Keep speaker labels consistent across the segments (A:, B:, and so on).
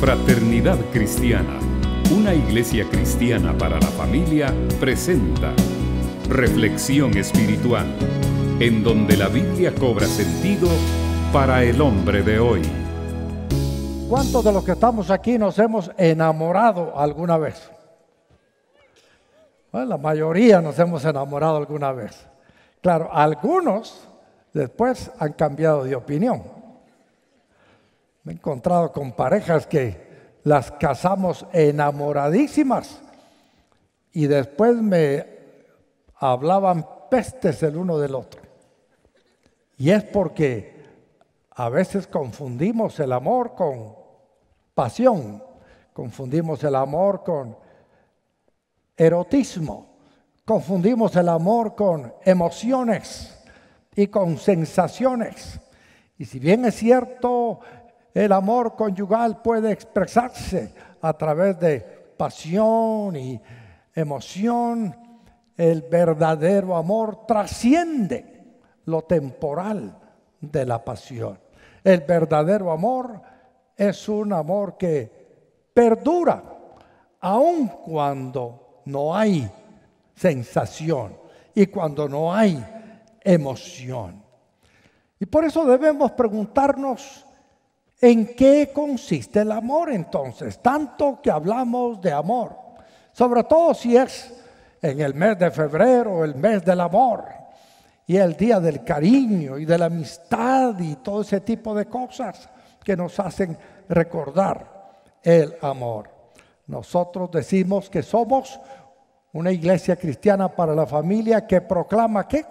A: Fraternidad Cristiana, una iglesia cristiana para la familia, presenta Reflexión Espiritual, en donde la Biblia cobra sentido para el hombre de hoy. ¿Cuántos de los que estamos aquí nos hemos enamorado alguna vez? la mayoría nos hemos enamorado alguna vez. Claro, algunos después han cambiado de opinión, he encontrado con parejas que las casamos enamoradísimas y después me hablaban pestes el uno del otro. Y es porque a veces confundimos el amor con pasión, confundimos el amor con erotismo, confundimos el amor con emociones y con sensaciones. Y si bien es cierto el amor conyugal puede expresarse a través de pasión y emoción. El verdadero amor trasciende lo temporal de la pasión. El verdadero amor es un amor que perdura aun cuando no hay sensación y cuando no hay emoción. Y por eso debemos preguntarnos ¿En qué consiste el amor entonces? Tanto que hablamos de amor, sobre todo si es en el mes de febrero, el mes del amor y el día del cariño y de la amistad y todo ese tipo de cosas que nos hacen recordar el amor. Nosotros decimos que somos una iglesia cristiana para la familia que proclama qué?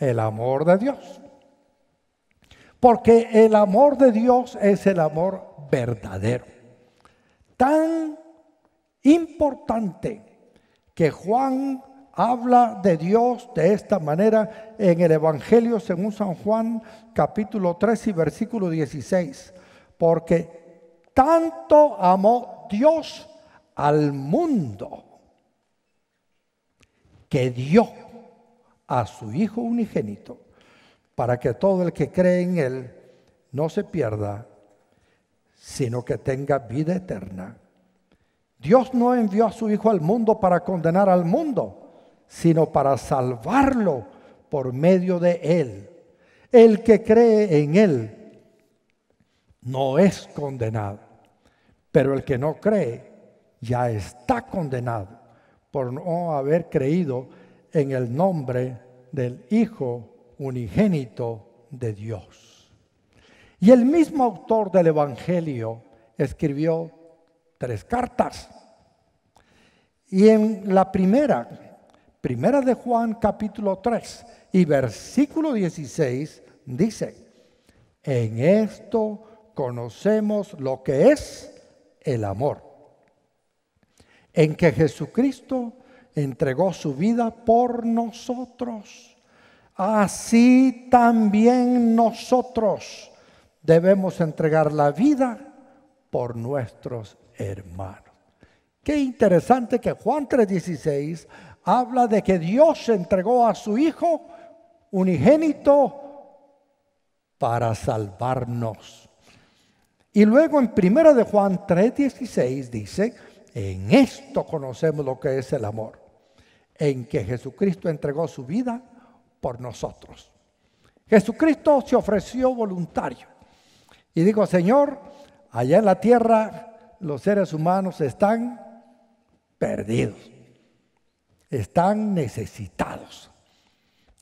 A: El amor de Dios. Porque el amor de Dios es el amor verdadero. Tan importante que Juan habla de Dios de esta manera en el Evangelio según San Juan capítulo 3 y versículo 16. Porque tanto amó Dios al mundo que dio a su Hijo unigénito para que todo el que cree en Él no se pierda, sino que tenga vida eterna. Dios no envió a su Hijo al mundo para condenar al mundo, sino para salvarlo por medio de Él. El que cree en Él no es condenado, pero el que no cree ya está condenado por no haber creído en el nombre del Hijo unigénito de Dios. Y el mismo autor del Evangelio escribió tres cartas. Y en la primera, primera de Juan capítulo 3 y versículo 16 dice, en esto conocemos lo que es el amor, en que Jesucristo entregó su vida por nosotros así también nosotros debemos entregar la vida por nuestros hermanos. Qué interesante que Juan 3:16 habla de que Dios entregó a su Hijo unigénito para salvarnos. Y luego en 1 de Juan 3:16 dice, en esto conocemos lo que es el amor, en que Jesucristo entregó su vida nosotros. Jesucristo se ofreció voluntario y digo Señor, allá en la tierra los seres humanos están perdidos, están necesitados,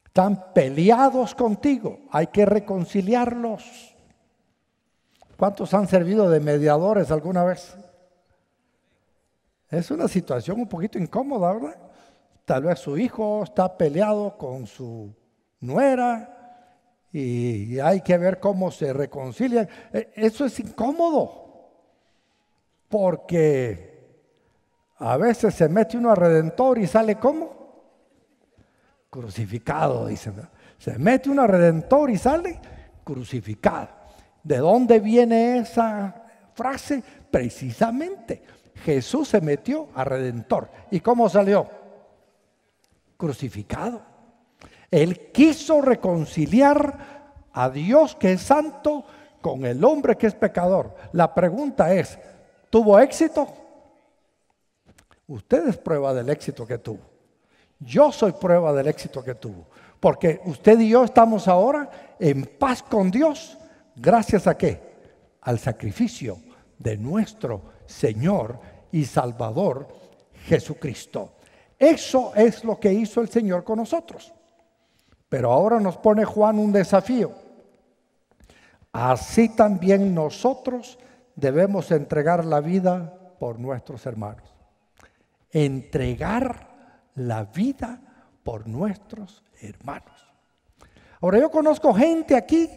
A: están peleados contigo, hay que reconciliarlos. ¿Cuántos han servido de mediadores alguna vez? Es una situación un poquito incómoda, ¿verdad? Tal vez su hijo está peleado con su nuera y hay que ver cómo se reconcilian. E, eso es incómodo porque a veces se mete uno a redentor y sale como crucificado, dicen. Se mete uno a redentor y sale crucificado. ¿De dónde viene esa frase? Precisamente, Jesús se metió a redentor. ¿Y cómo salió? crucificado. Él quiso reconciliar a Dios que es santo con el hombre que es pecador. La pregunta es, ¿tuvo éxito? Usted es prueba del éxito que tuvo. Yo soy prueba del éxito que tuvo. Porque usted y yo estamos ahora en paz con Dios. Gracias a qué? Al sacrificio de nuestro Señor y Salvador Jesucristo. Eso es lo que hizo el Señor con nosotros. Pero ahora nos pone Juan un desafío. Así también nosotros debemos entregar la vida por nuestros hermanos. Entregar la vida por nuestros hermanos. Ahora yo conozco gente aquí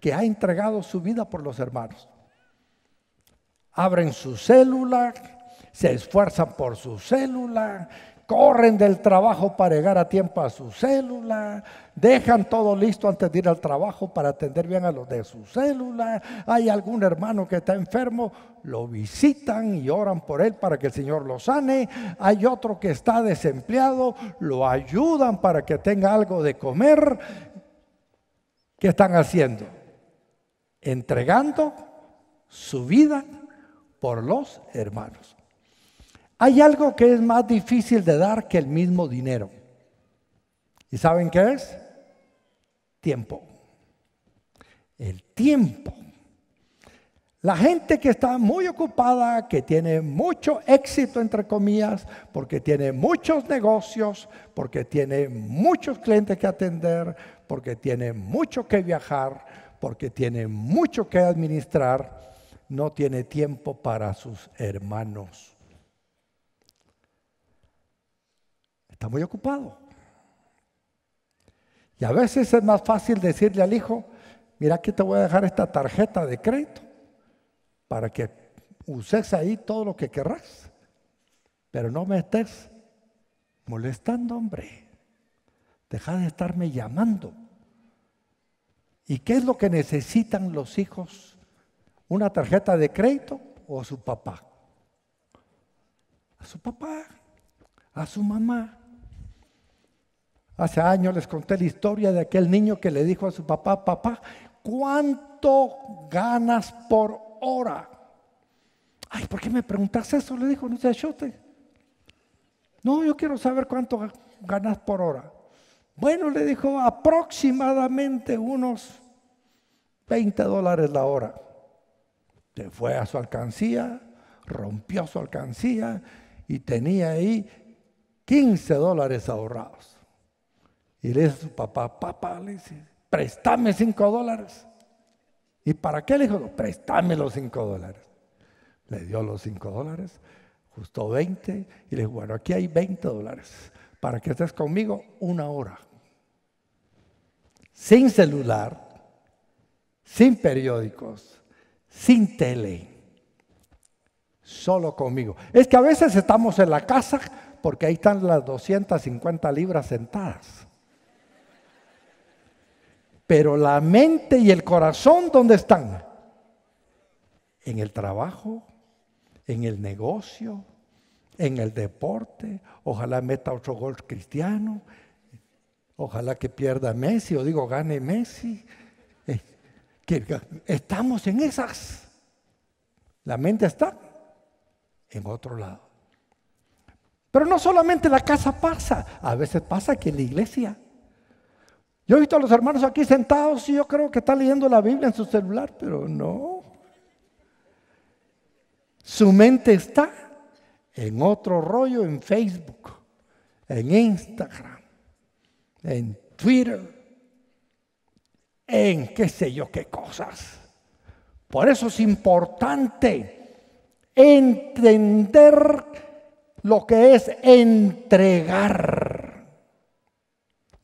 A: que ha entregado su vida por los hermanos. Abren su célula, se esfuerzan por su célula, corren del trabajo para llegar a tiempo a su célula, dejan todo listo antes de ir al trabajo para atender bien a los de su célula, hay algún hermano que está enfermo, lo visitan y oran por él para que el Señor lo sane, hay otro que está desempleado, lo ayudan para que tenga algo de comer. ¿Qué están haciendo? Entregando su vida por los hermanos. Hay algo que es más difícil de dar que el mismo dinero. ¿Y saben qué es? Tiempo. El tiempo. La gente que está muy ocupada, que tiene mucho éxito, entre comillas, porque tiene muchos negocios, porque tiene muchos clientes que atender, porque tiene mucho que viajar, porque tiene mucho que administrar, no tiene tiempo para sus hermanos. Está muy ocupado. Y a veces es más fácil decirle al hijo, mira aquí te voy a dejar esta tarjeta de crédito para que uses ahí todo lo que querrás. Pero no me estés molestando, hombre. Deja de estarme llamando. ¿Y qué es lo que necesitan los hijos? ¿Una tarjeta de crédito o su papá? A su papá, a su mamá. Hace años les conté la historia de aquel niño que le dijo a su papá, papá, ¿cuánto ganas por hora? Ay, ¿por qué me preguntas eso? Le dijo, no sé, yo No, yo quiero saber cuánto ganas por hora. Bueno, le dijo, aproximadamente unos 20 dólares la hora. Se fue a su alcancía, rompió su alcancía y tenía ahí 15 dólares ahorrados. Y le dice a su papá, papá, le dice, préstame cinco dólares. ¿Y para qué le dijo? Préstame los cinco dólares. Le dio los cinco dólares, justo 20, y le dijo, bueno, aquí hay 20 dólares para que estés conmigo una hora. Sin celular, sin periódicos, sin tele, solo conmigo. Es que a veces estamos en la casa porque ahí están las 250 libras sentadas. Pero la mente y el corazón, ¿dónde están? En el trabajo, en el negocio, en el deporte. Ojalá meta otro gol cristiano. Ojalá que pierda Messi, o digo, gane Messi. Eh, Estamos en esas. La mente está en otro lado. Pero no solamente la casa pasa, a veces pasa que la iglesia yo he visto a los hermanos aquí sentados y yo creo que está leyendo la Biblia en su celular, pero no. Su mente está en otro rollo, en Facebook, en Instagram, en Twitter, en qué sé yo qué cosas. Por eso es importante entender lo que es entregar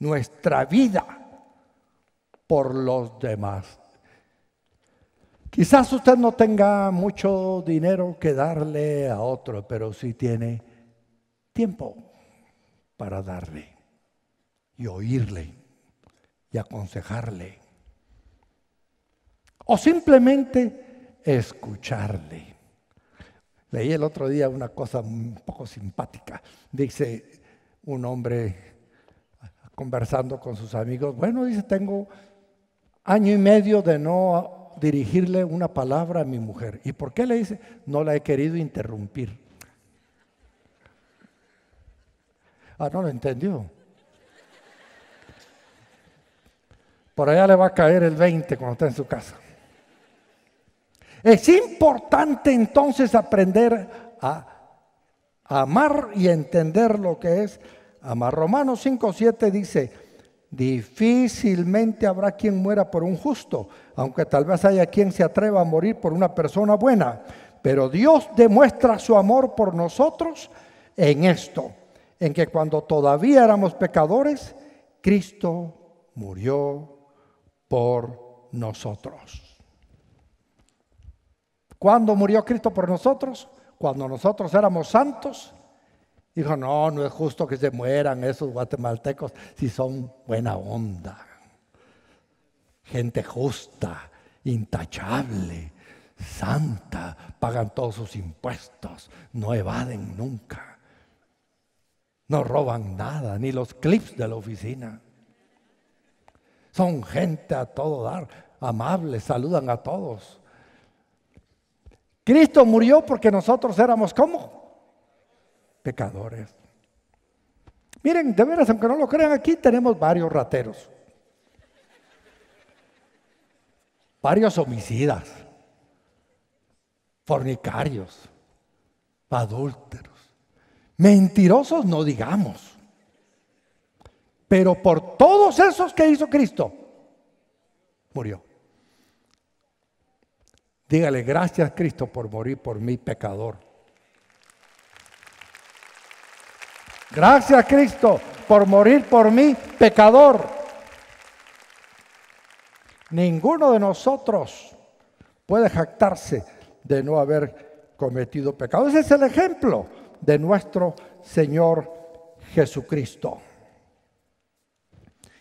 A: nuestra vida por los demás. Quizás usted no tenga mucho dinero que darle a otro, pero sí tiene tiempo para darle y oírle y aconsejarle. O simplemente escucharle. Leí el otro día una cosa un poco simpática. Dice un hombre conversando con sus amigos. Bueno, dice, tengo año y medio de no dirigirle una palabra a mi mujer. ¿Y por qué le dice? No la he querido interrumpir. Ah, no lo entendió. Por allá le va a caer el 20 cuando está en su casa. Es importante entonces aprender a amar y entender lo que es amar. Romanos 5.7 dice, difícilmente habrá quien muera por un justo, aunque tal vez haya quien se atreva a morir por una persona buena. Pero Dios demuestra su amor por nosotros en esto, en que cuando todavía éramos pecadores, Cristo murió por nosotros. ¿Cuándo murió Cristo por nosotros? Cuando nosotros éramos santos Dijo, no, no es justo que se mueran esos guatemaltecos si son buena onda. Gente justa, intachable, santa, pagan todos sus impuestos, no evaden nunca. No roban nada, ni los clips de la oficina. Son gente a todo dar, amables, saludan a todos. Cristo murió porque nosotros éramos como pecadores. Miren, de veras, aunque no lo crean, aquí tenemos varios rateros, varios homicidas, fornicarios, adúlteros, mentirosos no digamos, pero por todos esos que hizo Cristo, murió. Dígale, gracias Cristo por morir por mi pecador. Gracias Cristo por morir por mí, pecador. Ninguno de nosotros puede jactarse de no haber cometido pecado. Ese es el ejemplo de nuestro Señor Jesucristo.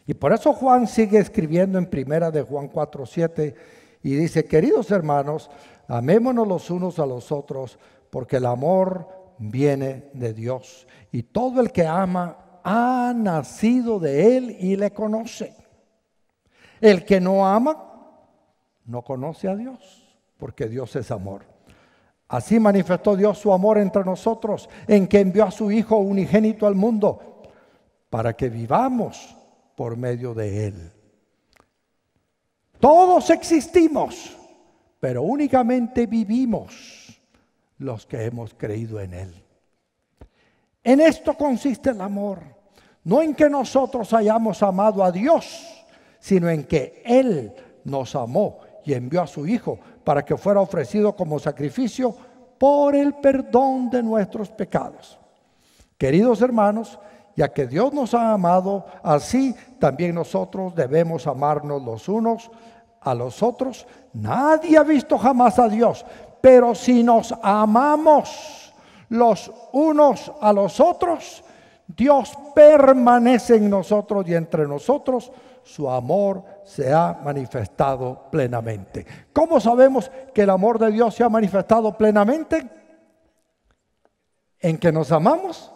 A: Y por eso Juan sigue escribiendo en primera de Juan 7. y dice, "Queridos hermanos, amémonos los unos a los otros, porque el amor viene de Dios. Y todo el que ama ha nacido de Él y le conoce. El que no ama no conoce a Dios, porque Dios es amor. Así manifestó Dios su amor entre nosotros, en que envió a su Hijo unigénito al mundo, para que vivamos por medio de Él. Todos existimos, pero únicamente vivimos los que hemos creído en Él. En esto consiste el amor, no en que nosotros hayamos amado a Dios, sino en que Él nos amó y envió a su Hijo para que fuera ofrecido como sacrificio por el perdón de nuestros pecados. Queridos hermanos, ya que Dios nos ha amado, así también nosotros debemos amarnos los unos a los otros. Nadie ha visto jamás a Dios, pero si nos amamos los unos a los otros, Dios permanece en nosotros y entre nosotros su amor se ha manifestado plenamente. ¿Cómo sabemos que el amor de Dios se ha manifestado plenamente? En que nos amamos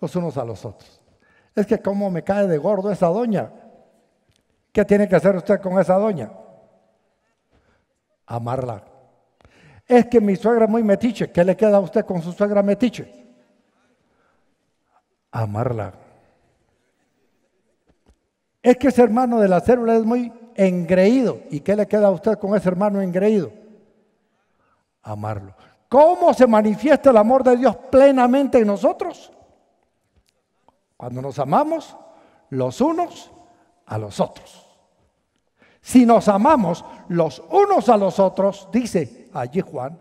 A: los unos a los otros. Es que como me cae de gordo esa doña. ¿Qué tiene que hacer usted con esa doña? Amarla es que mi suegra es muy metiche. ¿Qué le queda a usted con su suegra metiche? Amarla. Es que ese hermano de la célula es muy engreído. ¿Y qué le queda a usted con ese hermano engreído? Amarlo. ¿Cómo se manifiesta el amor de Dios plenamente en nosotros? Cuando nos amamos los unos a los otros. Si nos amamos los unos a los otros, dice, allí Juan,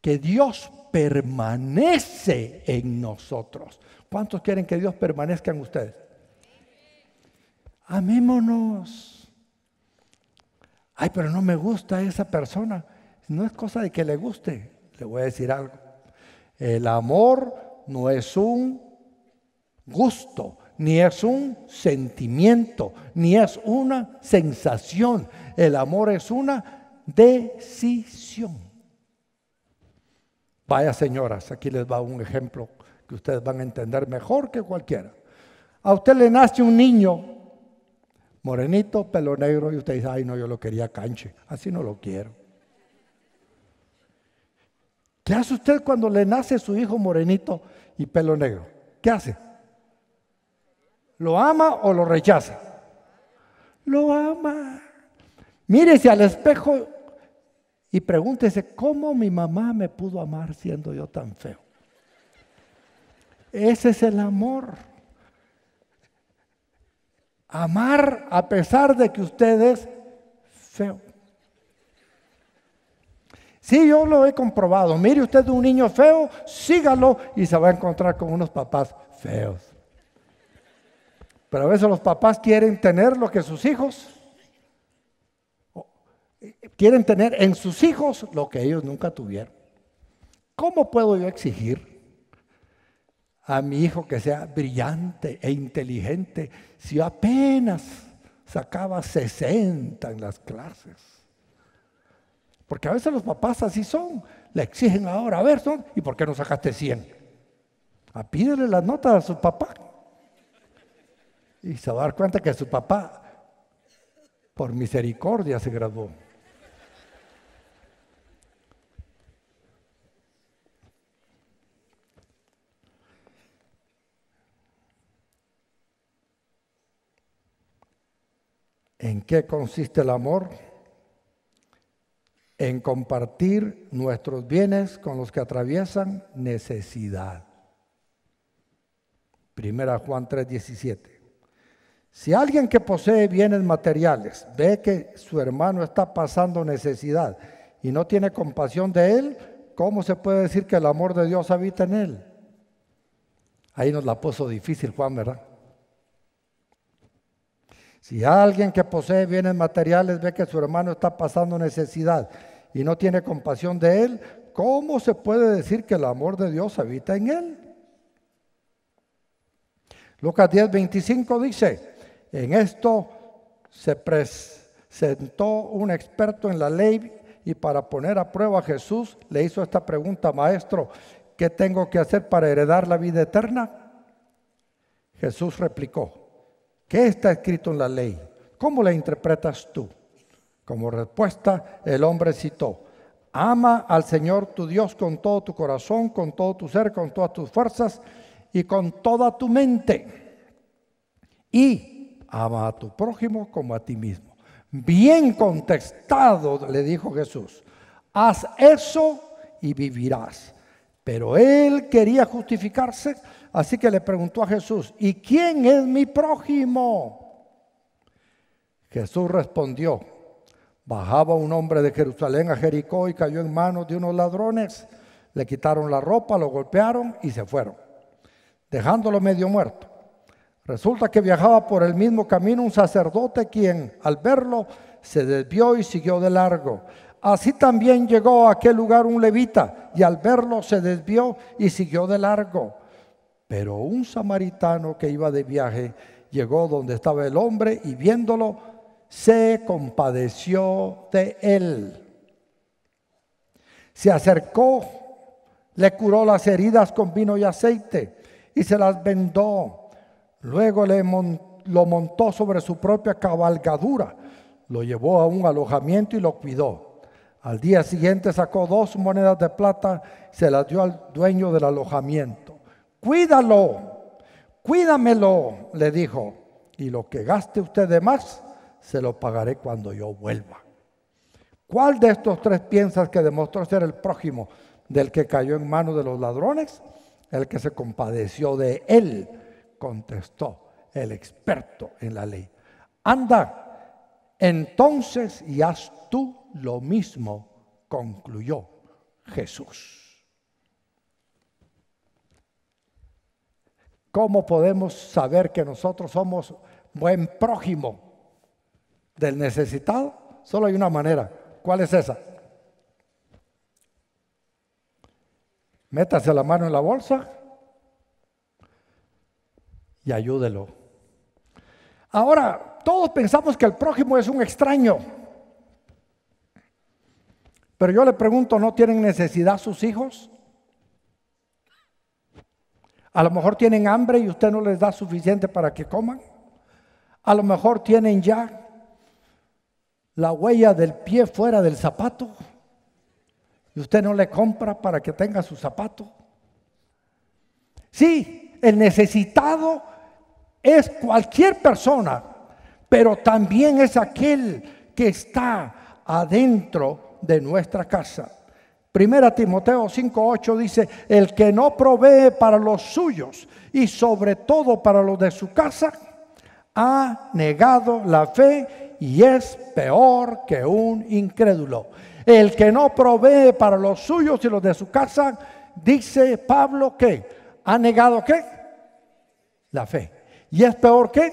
A: que Dios permanece en nosotros. ¿Cuántos quieren que Dios permanezca en ustedes? Amémonos. Ay, pero no me gusta esa persona. No es cosa de que le guste. Le voy a decir algo. El amor no es un gusto, ni es un sentimiento, ni es una sensación. El amor es una decisión. Vaya señoras, aquí les va un ejemplo que ustedes van a entender mejor que cualquiera. A usted le nace un niño morenito, pelo negro, y usted dice, ay no, yo lo quería canche, así no lo quiero. ¿Qué hace usted cuando le nace su hijo morenito y pelo negro? ¿Qué hace? ¿Lo ama o lo rechaza? Lo ama. Mírese al espejo y pregúntese, ¿cómo mi mamá me pudo amar siendo yo tan feo? Ese es el amor. Amar a pesar de que usted es feo. Sí, yo lo he comprobado. Mire usted un niño feo, sígalo y se va a encontrar con unos papás feos. Pero a veces los papás quieren tener lo que sus hijos quieren tener en sus hijos lo que ellos nunca tuvieron. ¿Cómo puedo yo exigir a mi hijo que sea brillante e inteligente si yo apenas sacaba 60 en las clases? Porque a veces los papás así son, le exigen ahora, a ver, son, ¿y por qué no sacaste 100? A pídele las notas a su papá. Y se va a dar cuenta que su papá, por misericordia, se graduó. ¿En qué consiste el amor? En compartir nuestros bienes con los que atraviesan necesidad. Primera Juan 3:17. Si alguien que posee bienes materiales ve que su hermano está pasando necesidad y no tiene compasión de él, ¿cómo se puede decir que el amor de Dios habita en él? Ahí nos la puso difícil Juan, ¿verdad? Si alguien que posee bienes materiales ve que su hermano está pasando necesidad y no tiene compasión de él, ¿cómo se puede decir que el amor de Dios habita en él? Lucas 10, 25 dice, en esto se presentó un experto en la ley y para poner a prueba a Jesús le hizo esta pregunta, maestro, ¿qué tengo que hacer para heredar la vida eterna? Jesús replicó, ¿Qué está escrito en la ley? ¿Cómo la interpretas tú? Como respuesta, el hombre citó, ama al Señor tu Dios con todo tu corazón, con todo tu ser, con todas tus fuerzas y con toda tu mente. Y ama a tu prójimo como a ti mismo. Bien contestado, le dijo Jesús, haz eso y vivirás. Pero él quería justificarse, así que le preguntó a Jesús, ¿y quién es mi prójimo? Jesús respondió, bajaba un hombre de Jerusalén a Jericó y cayó en manos de unos ladrones, le quitaron la ropa, lo golpearon y se fueron, dejándolo medio muerto. Resulta que viajaba por el mismo camino un sacerdote quien, al verlo, se desvió y siguió de largo. Así también llegó a aquel lugar un levita y al verlo se desvió y siguió de largo. Pero un samaritano que iba de viaje llegó donde estaba el hombre y viéndolo se compadeció de él. Se acercó, le curó las heridas con vino y aceite y se las vendó. Luego le lo montó sobre su propia cabalgadura, lo llevó a un alojamiento y lo cuidó. Al día siguiente sacó dos monedas de plata y se las dio al dueño del alojamiento. Cuídalo, cuídamelo, le dijo. Y lo que gaste usted de más, se lo pagaré cuando yo vuelva. ¿Cuál de estos tres piensas que demostró ser el prójimo del que cayó en manos de los ladrones? El que se compadeció de él, contestó el experto en la ley. Anda entonces y haz tú lo mismo concluyó Jesús. ¿Cómo podemos saber que nosotros somos buen prójimo del necesitado? Solo hay una manera. ¿Cuál es esa? Métase la mano en la bolsa y ayúdelo. Ahora, todos pensamos que el prójimo es un extraño. Pero yo le pregunto, ¿no tienen necesidad sus hijos? A lo mejor tienen hambre y usted no les da suficiente para que coman. A lo mejor tienen ya la huella del pie fuera del zapato y usted no le compra para que tenga su zapato. Sí, el necesitado es cualquier persona, pero también es aquel que está adentro de nuestra casa. Primera Timoteo 5:8 dice, el que no provee para los suyos y sobre todo para los de su casa, ha negado la fe y es peor que un incrédulo. El que no provee para los suyos y los de su casa, dice Pablo que ha negado qué? La fe. ¿Y es peor que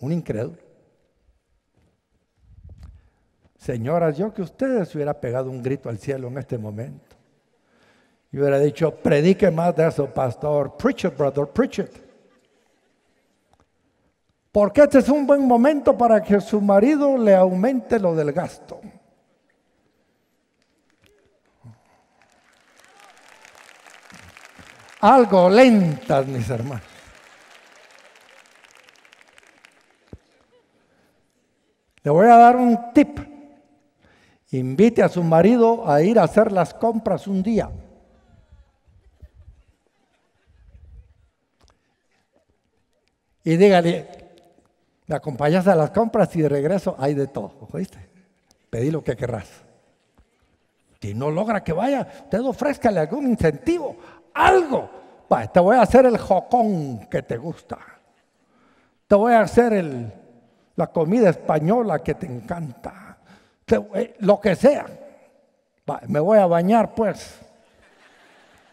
A: un incrédulo? Señoras, yo que ustedes hubiera pegado un grito al cielo en este momento. Y hubiera dicho, predique más de eso, pastor. Preach it, brother, preach it. Porque este es un buen momento para que su marido le aumente lo del gasto. Algo lentas, mis hermanos. Le voy a dar un tip Invite a su marido a ir a hacer las compras un día. Y dígale, me acompañas a las compras y de regreso hay de todo, ¿oíste? Pedí lo que querrás. Si no logra que vaya, usted ofrézcale algún incentivo, algo. te voy a hacer el jocón que te gusta. Te voy a hacer la comida española que te encanta eh, lo que sea. Me voy a bañar pues.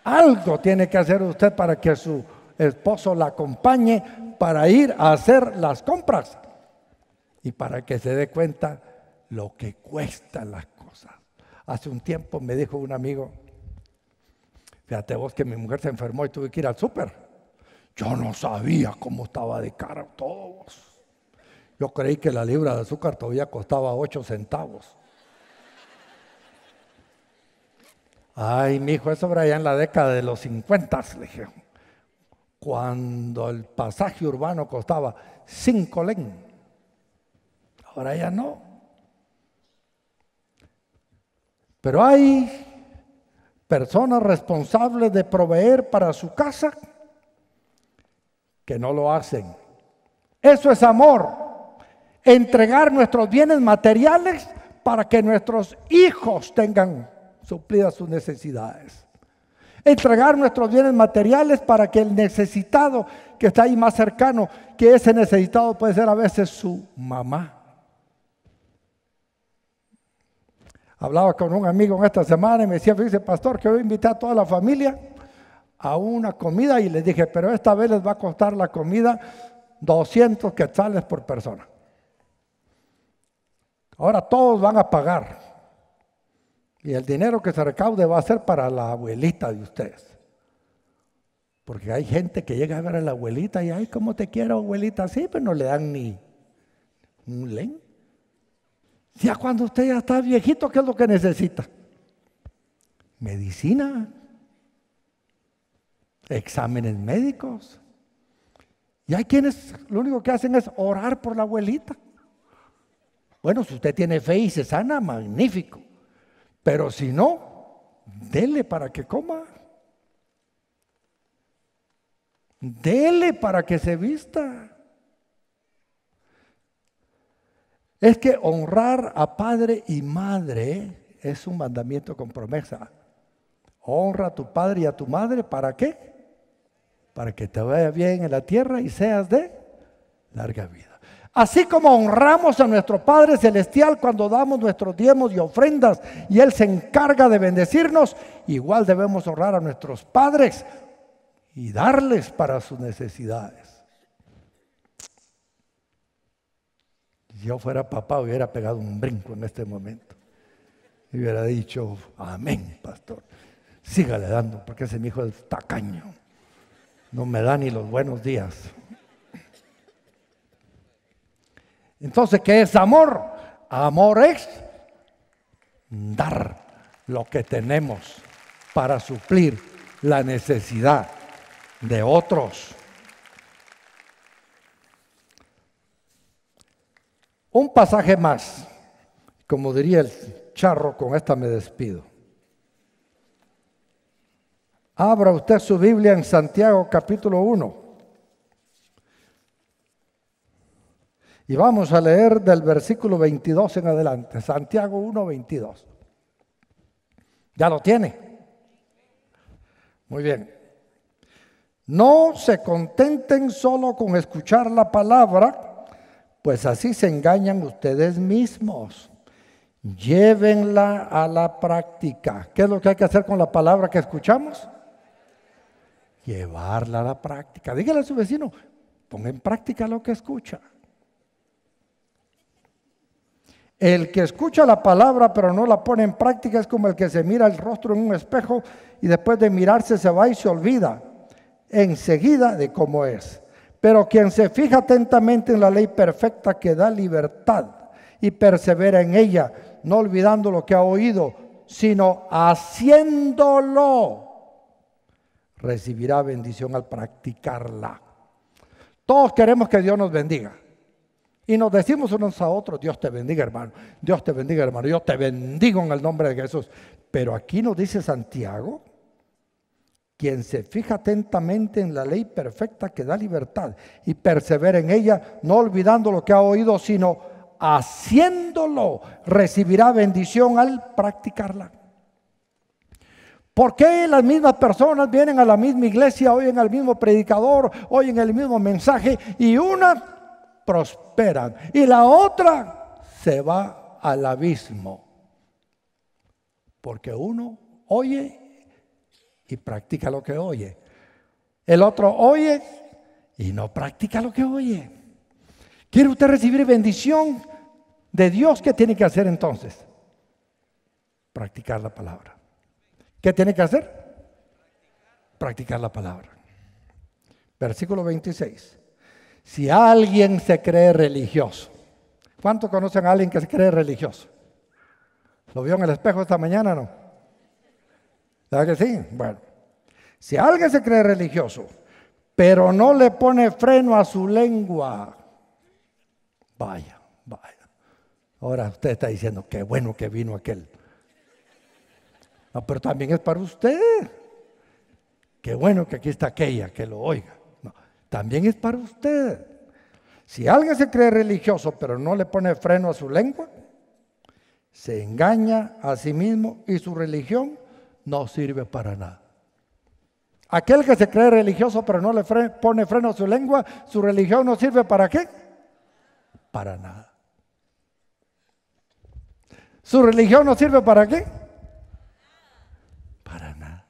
A: Algo tiene que hacer usted para que su esposo la acompañe para ir a hacer las compras y para que se dé cuenta lo que cuestan las cosas. Hace un tiempo me dijo un amigo, fíjate vos que mi mujer se enfermó y tuve que ir al súper. Yo no sabía cómo estaba de cara todos. Yo creí que la libra de azúcar todavía costaba ocho centavos. Ay, mi hijo, eso era ya en la década de los 50, le dije. Cuando el pasaje urbano costaba 5 len. Ahora ya no. Pero hay personas responsables de proveer para su casa que no lo hacen. Eso es amor entregar nuestros bienes materiales para que nuestros hijos tengan suplidas sus necesidades. Entregar nuestros bienes materiales para que el necesitado que está ahí más cercano, que ese necesitado puede ser a veces su mamá. Hablaba con un amigo en esta semana y me decía, "dice pastor, que hoy invitar a toda la familia a una comida y les dije, pero esta vez les va a costar la comida 200 quetzales por persona. Ahora todos van a pagar. Y el dinero que se recaude va a ser para la abuelita de ustedes. Porque hay gente que llega a ver a la abuelita y, ay, ¿cómo te quiero, abuelita? Sí, pero no le dan ni un len. Ya cuando usted ya está viejito, ¿qué es lo que necesita? Medicina, exámenes médicos. Y hay quienes lo único que hacen es orar por la abuelita. Bueno, si usted tiene fe y se sana, magnífico. Pero si no, dele para que coma. Dele para que se vista. Es que honrar a padre y madre es un mandamiento con promesa. Honra a tu padre y a tu madre, ¿para qué? Para que te vaya bien en la tierra y seas de larga vida. Así como honramos a nuestro Padre Celestial cuando damos nuestros diezmos y ofrendas y Él se encarga de bendecirnos, igual debemos honrar a nuestros padres y darles para sus necesidades. Si yo fuera papá hubiera pegado un brinco en este momento y hubiera dicho, amén, pastor, sígale dando porque ese mi hijo es tacaño, no me da ni los buenos días. Entonces, ¿qué es amor? Amor es dar lo que tenemos para suplir la necesidad de otros. Un pasaje más, como diría el charro, con esta me despido. Abra usted su Biblia en Santiago capítulo 1. Y vamos a leer del versículo 22 en adelante, Santiago 1, 22. ¿Ya lo tiene? Muy bien. No se contenten solo con escuchar la palabra, pues así se engañan ustedes mismos. Llévenla a la práctica. ¿Qué es lo que hay que hacer con la palabra que escuchamos? Llevarla a la práctica. Dígale a su vecino, ponga en práctica lo que escucha. El que escucha la palabra pero no la pone en práctica es como el que se mira el rostro en un espejo y después de mirarse se va y se olvida enseguida de cómo es. Pero quien se fija atentamente en la ley perfecta que da libertad y persevera en ella, no olvidando lo que ha oído, sino haciéndolo, recibirá bendición al practicarla. Todos queremos que Dios nos bendiga. Y nos decimos unos a otros, Dios te bendiga hermano, Dios te bendiga hermano, yo te bendigo en el nombre de Jesús. Pero aquí nos dice Santiago, quien se fija atentamente en la ley perfecta que da libertad y persevera en ella, no olvidando lo que ha oído, sino haciéndolo, recibirá bendición al practicarla. ¿Por qué las mismas personas vienen a la misma iglesia, oyen al mismo predicador, oyen el mismo mensaje y una prosperan y la otra se va al abismo. Porque uno oye y practica lo que oye. El otro oye y no practica lo que oye. ¿Quiere usted recibir bendición de Dios? ¿Qué tiene que hacer entonces? Practicar la palabra. ¿Qué tiene que hacer? Practicar la palabra. Versículo 26. Si alguien se cree religioso, ¿cuántos conocen a alguien que se cree religioso? ¿Lo vio en el espejo esta mañana no? ¿Sabes que sí? Bueno, si alguien se cree religioso, pero no le pone freno a su lengua, vaya, vaya. Ahora usted está diciendo, qué bueno que vino aquel. pero también es para usted. Qué bueno que aquí está aquella que lo oiga también es para usted. Si alguien se cree religioso pero no le pone freno a su lengua, se engaña a sí mismo y su religión no sirve para nada. Aquel que se cree religioso pero no le pone freno a su lengua, su religión no sirve para qué? Para nada. ¿Su religión no sirve para qué? Para nada.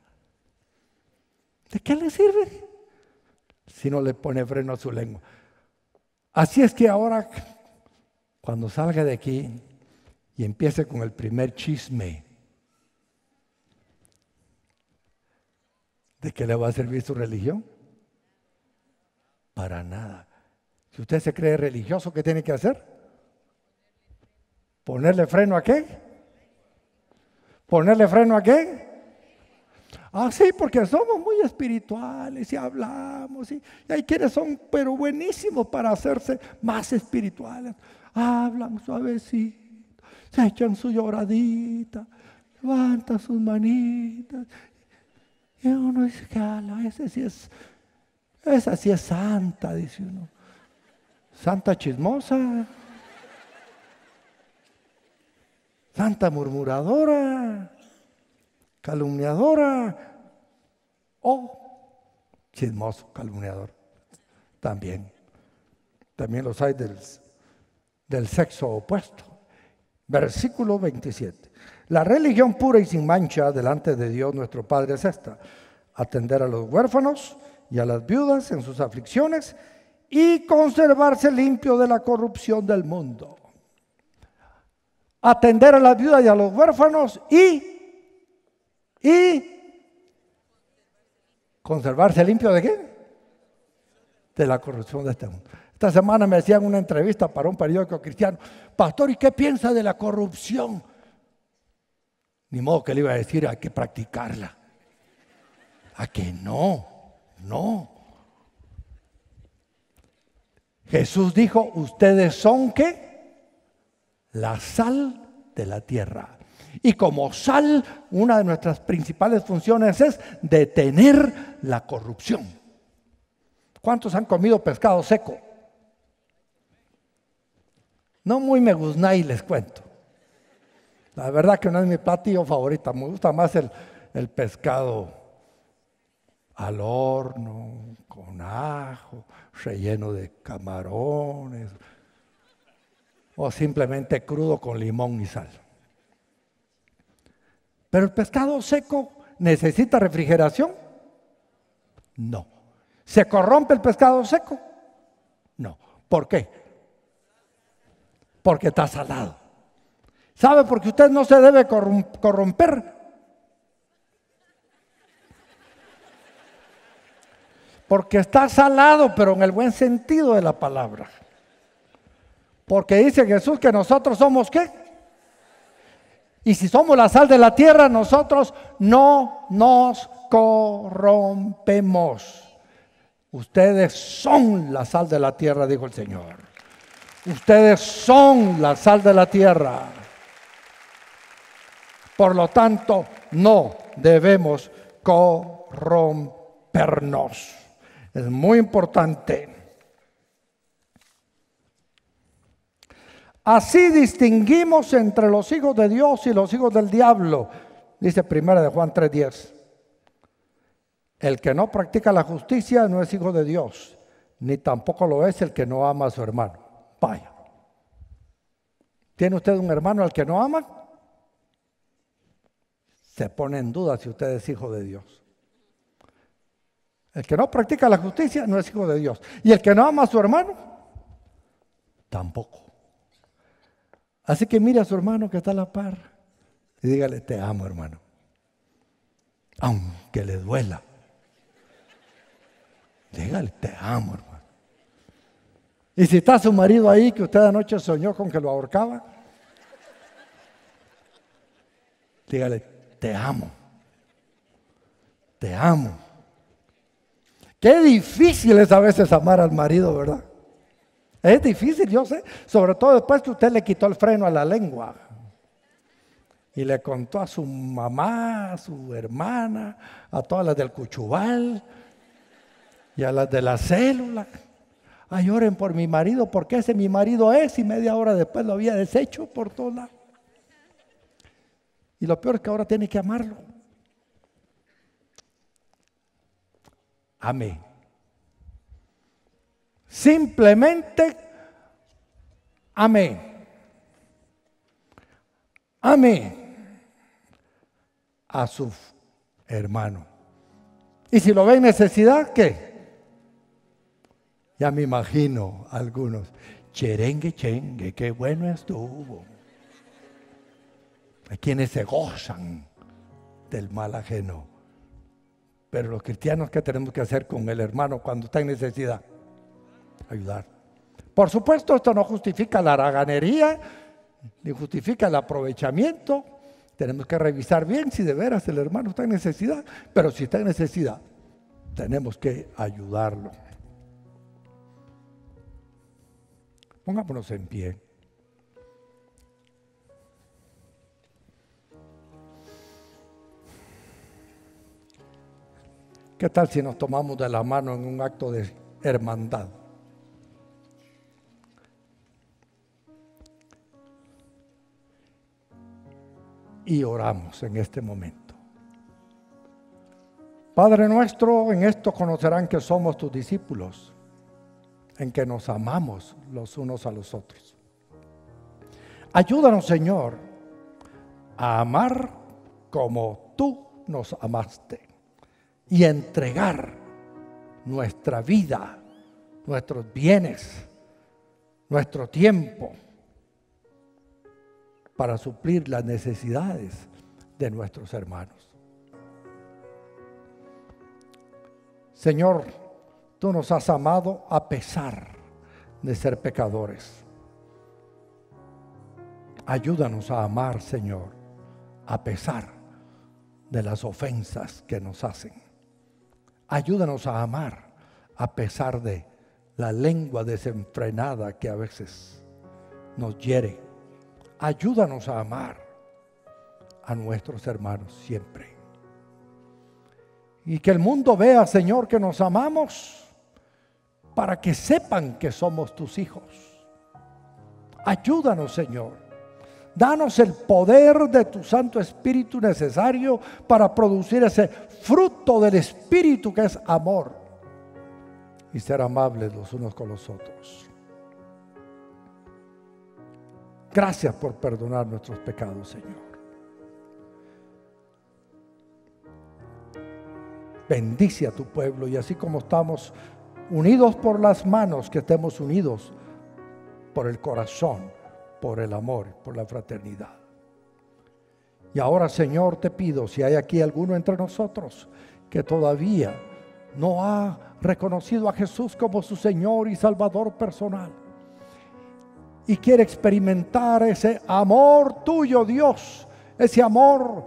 A: ¿De qué le sirve? si no le pone freno a su lengua. Así es que ahora, cuando salga de aquí y empiece con el primer chisme de qué le va a servir su religión, para nada. Si usted se cree religioso, ¿qué tiene que hacer? ¿Ponerle freno a qué? ¿Ponerle freno a qué? Ah, sí, porque somos muy espirituales y hablamos. Y, hay quienes son, pero buenísimos para hacerse más espirituales. Hablan suavecito, se echan su lloradita, levantan sus manitas. Y uno dice, cala, ese sí es, esa sí es santa, dice uno. Santa chismosa. Santa murmuradora, calumniadora, Oh, chismoso, calumniador. También. También los hay del, sexo opuesto. Versículo 27. La religión pura y sin mancha delante de Dios nuestro Padre es esta. Atender a los huérfanos y a las viudas en sus aflicciones y conservarse limpio de la corrupción del mundo. Atender a las viudas y a los huérfanos y, y conservarse limpio de qué? De la corrupción de este mundo. Esta semana me hacían una entrevista para un periódico cristiano. Pastor, ¿y qué piensa de la corrupción? Ni modo que le iba a decir, hay que practicarla. A que no, no. Jesús dijo, ustedes son qué? La sal de la tierra. Y como sal, una de nuestras principales funciones es detener la corrupción. ¿Cuántos han comido pescado seco? No muy me y les cuento. La verdad que no es mi platillo favorito, me gusta más el pescado al horno, con ajo, relleno de camarones, o simplemente crudo con limón y sal. Pero el pescado seco necesita refrigeración. No. ¿Se corrompe el pescado seco? No. ¿Por qué? Porque está salado. ¿Sabe por qué usted no se debe corromper? Porque está salado, pero en el buen sentido de la palabra. Porque dice Jesús que nosotros somos qué? Y si somos la sal de la tierra, nosotros no nos corrompemos. Ustedes son la sal de la tierra, dijo el Señor. Ustedes son la sal de la tierra. Por lo tanto, no debemos corrompernos. Es muy importante. Así distinguimos entre los hijos de Dios y los hijos del diablo, dice primera de Juan 3:10. El que no practica la justicia no es hijo de Dios, ni tampoco lo es el que no ama a su hermano. Vaya. ¿Tiene usted un hermano al que no ama? Se pone en duda si usted es hijo de Dios. El que no practica la justicia no es hijo de Dios. Y el que no ama a su hermano, tampoco. Así que mire a su hermano que está a la par y dígale, te amo hermano, aunque le duela. Dígale, te amo hermano. Y si está su marido ahí que usted anoche soñó con que lo ahorcaba, dígale, te amo, te amo. Qué difícil es a veces amar al marido, ¿verdad? Es difícil, yo sé, sobre todo después que usted le quitó el freno a la lengua y le contó a su mamá, a su hermana, a todas las del cuchubal y a las de la célula. Ay, oren por mi marido, porque ese mi marido es, y media hora después lo había deshecho por todos lados. Y lo peor es que ahora tiene que amarlo. Amén. Simplemente amén, amén, a su hermano. Y si lo ve en necesidad, ¿qué? Ya me imagino algunos. Cherengue, chengue, qué bueno estuvo. Hay quienes se gozan del mal ajeno. Pero los cristianos, ¿qué tenemos que hacer con el hermano cuando está en necesidad? ayudar. Por supuesto, esto no justifica la haraganería, ni justifica el aprovechamiento. Tenemos que revisar bien si de veras el hermano está en necesidad, pero si está en necesidad, tenemos que ayudarlo. Pongámonos en pie. ¿Qué tal si nos tomamos de la mano en un acto de hermandad? y oramos en este momento. Padre nuestro, en esto conocerán que somos tus discípulos, en que nos amamos los unos a los otros. Ayúdanos, Señor, a amar como tú nos amaste y entregar nuestra vida, nuestros bienes, nuestro tiempo para suplir las necesidades de nuestros hermanos. Señor, tú nos has amado a pesar de ser pecadores. Ayúdanos a amar, Señor, a pesar de las ofensas que nos hacen. Ayúdanos a amar a pesar de la lengua desenfrenada que a veces nos hiere Ayúdanos a amar a nuestros hermanos siempre. Y que el mundo vea, Señor, que nos amamos para que sepan que somos tus hijos. Ayúdanos, Señor. Danos el poder de tu Santo Espíritu necesario para producir ese fruto del Espíritu que es amor y ser amables los unos con los otros. Gracias por perdonar nuestros pecados, Señor. Bendice a tu pueblo y así como estamos unidos por las manos, que estemos unidos por el corazón, por el amor, por la fraternidad. Y ahora, Señor, te pido, si hay aquí alguno entre nosotros que todavía no ha reconocido a Jesús como su Señor y Salvador personal, y quiere experimentar ese amor tuyo, Dios, ese amor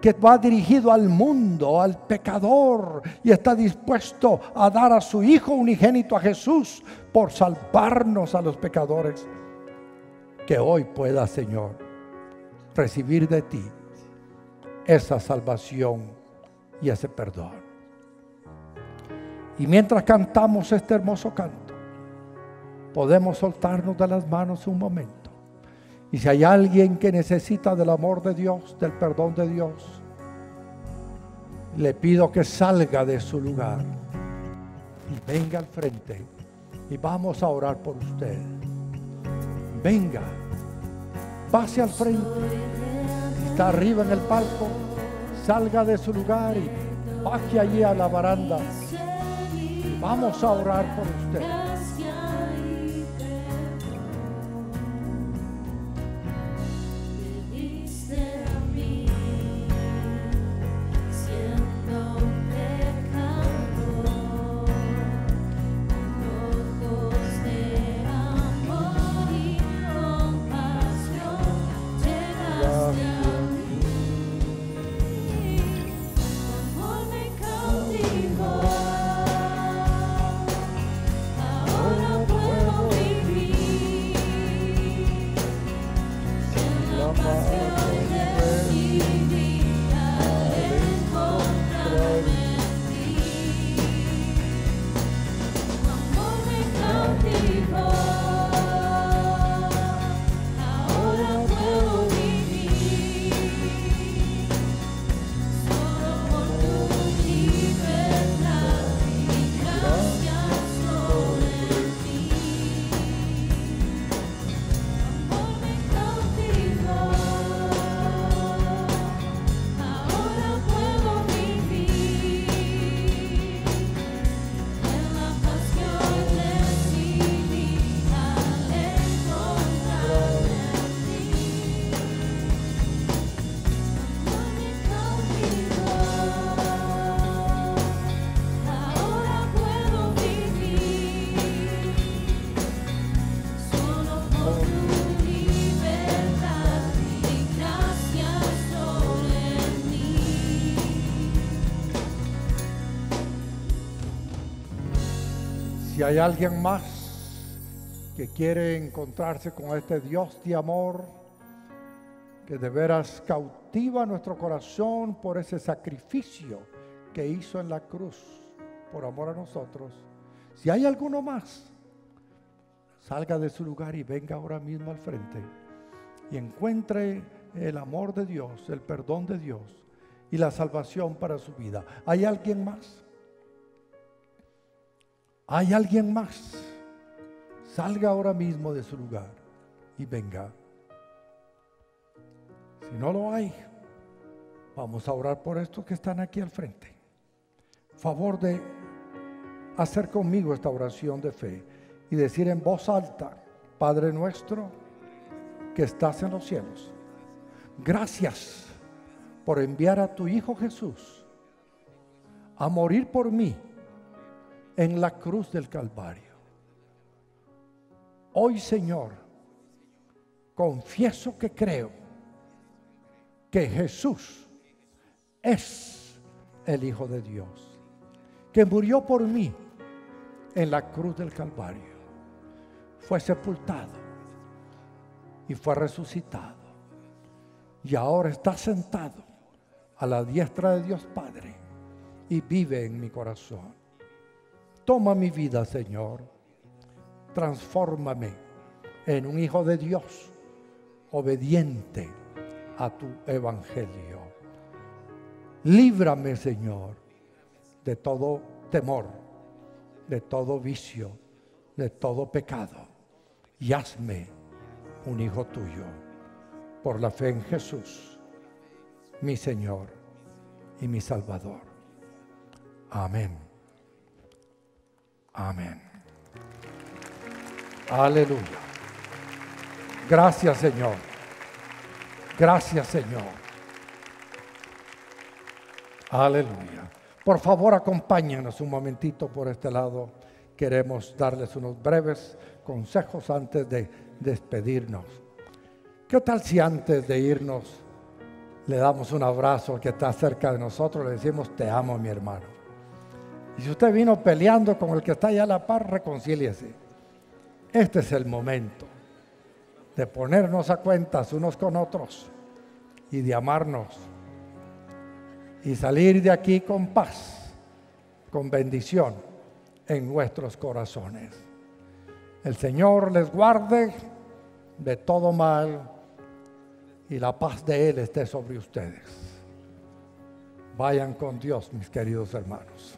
A: que va dirigido al mundo, al pecador, y está dispuesto a dar a su Hijo unigénito a Jesús por salvarnos a los pecadores. Que hoy pueda, Señor, recibir de ti esa salvación y ese perdón. Y mientras cantamos este hermoso canto, podemos soltarnos de las manos un momento. Y si hay alguien que necesita del amor de Dios, del perdón de Dios, le pido que salga de su lugar y venga al frente y vamos a orar por usted. Venga, pase al frente, está arriba en el palco, salga de su lugar y baje allí a la baranda. vamos a orar por usted. Si hay alguien más que quiere encontrarse con este Dios de amor, que de veras cautiva nuestro corazón por ese sacrificio que hizo en la cruz por amor a nosotros, si hay alguno más, salga de su lugar y venga ahora mismo al frente y encuentre el amor de Dios, el perdón de Dios y la salvación para su vida. ¿Hay alguien más? Hay alguien más. Salga ahora mismo de su lugar y venga. Si no lo hay, vamos a orar por estos que están aquí al frente. Favor de hacer conmigo esta oración de fe y decir en voz alta, Padre nuestro que estás en los cielos, gracias por enviar a tu Hijo Jesús a morir por mí en la cruz del Calvario. Hoy, Señor, confieso que creo que Jesús es el Hijo de Dios, que murió por mí en la cruz del Calvario, fue sepultado y fue resucitado y ahora está sentado a la diestra de Dios Padre y vive en mi corazón. Toma mi vida, Señor. Transfórmame en un hijo de Dios, obediente a tu evangelio. Líbrame, Señor, de todo temor, de todo vicio, de todo pecado. Y hazme un hijo tuyo por la fe en Jesús, mi Señor y mi Salvador. Amén. Amén. Aleluya. Gracias Señor. Gracias Señor. Aleluya. Por favor, acompáñenos un momentito por este lado. Queremos darles unos breves consejos antes de despedirnos. ¿Qué tal si antes de irnos le damos un abrazo que está cerca de nosotros, le decimos, te amo mi hermano? Y si usted vino peleando con el que está allá a la paz reconcíliese. Este es el momento de ponernos a cuentas unos con otros y de amarnos y salir de aquí con paz, con bendición en nuestros corazones. El Señor les guarde de todo mal y la paz de Él esté sobre ustedes. Vayan con Dios, mis queridos hermanos.